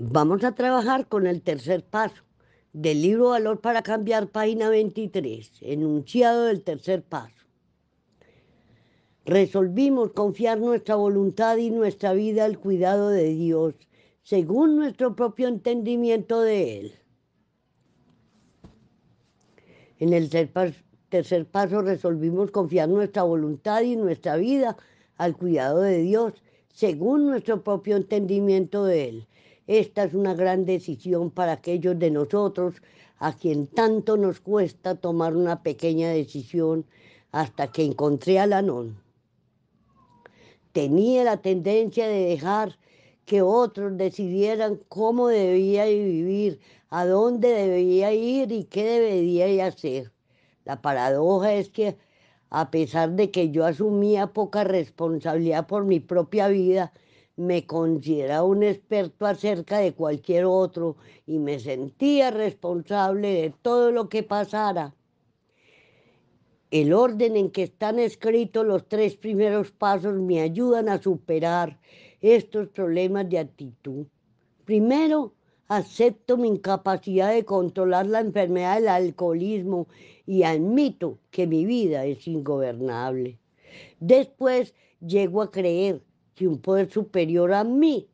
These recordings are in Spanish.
Vamos a trabajar con el tercer paso del libro Valor para Cambiar, página 23, enunciado del tercer paso. Resolvimos confiar nuestra voluntad y nuestra vida al cuidado de Dios, según nuestro propio entendimiento de Él. En el tercer paso resolvimos confiar nuestra voluntad y nuestra vida al cuidado de Dios, según nuestro propio entendimiento de Él. Esta es una gran decisión para aquellos de nosotros a quien tanto nos cuesta tomar una pequeña decisión hasta que encontré a Lanón. Tenía la tendencia de dejar que otros decidieran cómo debía vivir, a dónde debía ir y qué debía hacer. La paradoja es que a pesar de que yo asumía poca responsabilidad por mi propia vida, me consideraba un experto acerca de cualquier otro y me sentía responsable de todo lo que pasara. El orden en que están escritos los tres primeros pasos me ayudan a superar estos problemas de actitud. Primero, acepto mi incapacidad de controlar la enfermedad del alcoholismo y admito que mi vida es ingobernable. Después, llego a creer que un poder superior a mí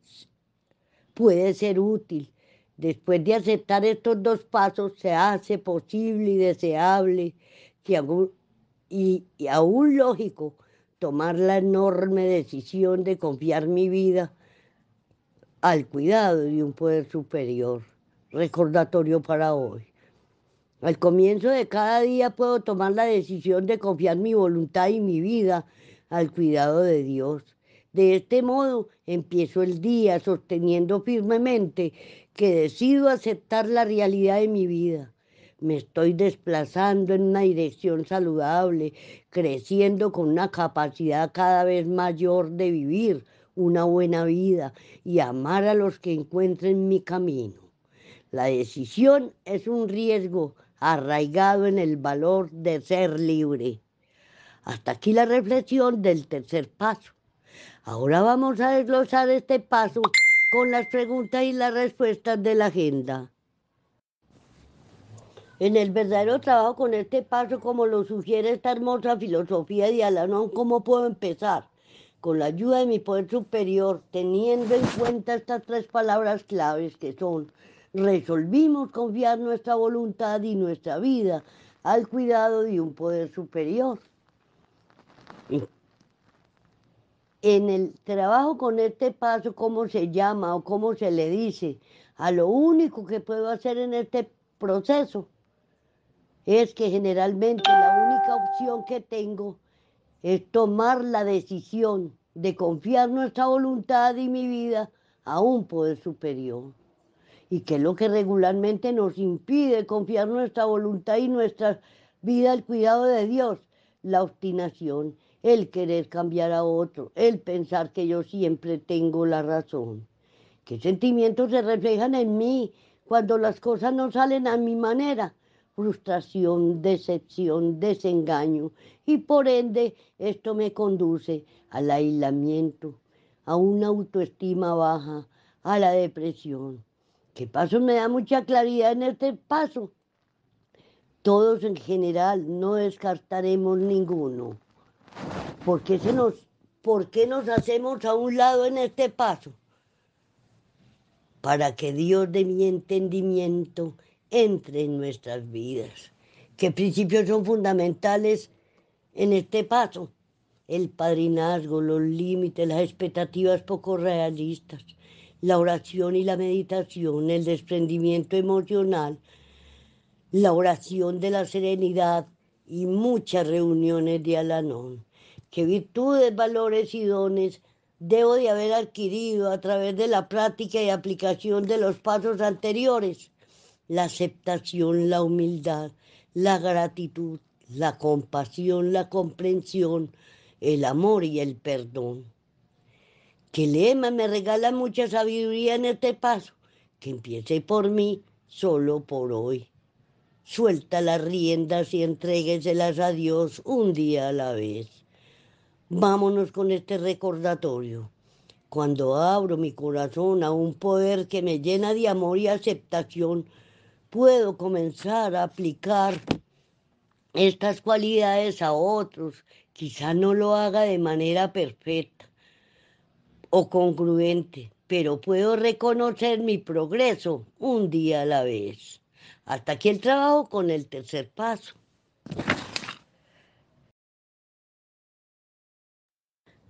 puede ser útil. Después de aceptar estos dos pasos, se hace posible y deseable y aún lógico tomar la enorme decisión de confiar mi vida al cuidado de un poder superior. Recordatorio para hoy. Al comienzo de cada día puedo tomar la decisión de confiar mi voluntad y mi vida al cuidado de Dios. De este modo empiezo el día sosteniendo firmemente que decido aceptar la realidad de mi vida. Me estoy desplazando en una dirección saludable, creciendo con una capacidad cada vez mayor de vivir una buena vida y amar a los que encuentren mi camino. La decisión es un riesgo arraigado en el valor de ser libre. Hasta aquí la reflexión del tercer paso. Ahora vamos a desglosar este paso con las preguntas y las respuestas de la agenda. En el verdadero trabajo con este paso, como lo sugiere esta hermosa filosofía de Alanón, ¿cómo puedo empezar? Con la ayuda de mi poder superior, teniendo en cuenta estas tres palabras claves que son, resolvimos confiar nuestra voluntad y nuestra vida al cuidado de un poder superior en el trabajo con este paso, cómo se llama o cómo se le dice, a lo único que puedo hacer en este proceso es que generalmente la única opción que tengo es tomar la decisión de confiar nuestra voluntad y mi vida a un poder superior. Y que es lo que regularmente nos impide confiar nuestra voluntad y nuestra vida al cuidado de Dios, la obstinación el querer cambiar a otro, el pensar que yo siempre tengo la razón. ¿Qué sentimientos se reflejan en mí cuando las cosas no salen a mi manera? Frustración, decepción, desengaño. Y por ende esto me conduce al aislamiento, a una autoestima baja, a la depresión. ¿Qué paso me da mucha claridad en este paso? Todos en general, no descartaremos ninguno. ¿Por qué, se nos, nos hacemos a un lado en este paso? Para que Dios de mi entendimiento entre en nuestras vidas. ¿Qué principios son fundamentales en este paso? El padrinazgo, los límites, las expectativas poco realistas, la oración y la meditación, el desprendimiento emocional, la oración de la serenidad y muchas reuniones de Alanón qué virtudes, valores y dones debo de haber adquirido a través de la práctica y aplicación de los pasos anteriores. La aceptación, la humildad, la gratitud, la compasión, la comprensión, el amor y el perdón. Que el lema me regala mucha sabiduría en este paso, que empiece por mí solo por hoy. Suelta las riendas y entrégueselas a Dios un día a la vez. Vámonos con este recordatorio. Cuando abro mi corazón a un poder que me llena de amor y aceptación, puedo comenzar a aplicar estas cualidades a otros. Quizá no lo haga de manera perfecta o congruente, pero puedo reconocer mi progreso un día a la vez. Hasta aquí el trabajo con el tercer paso.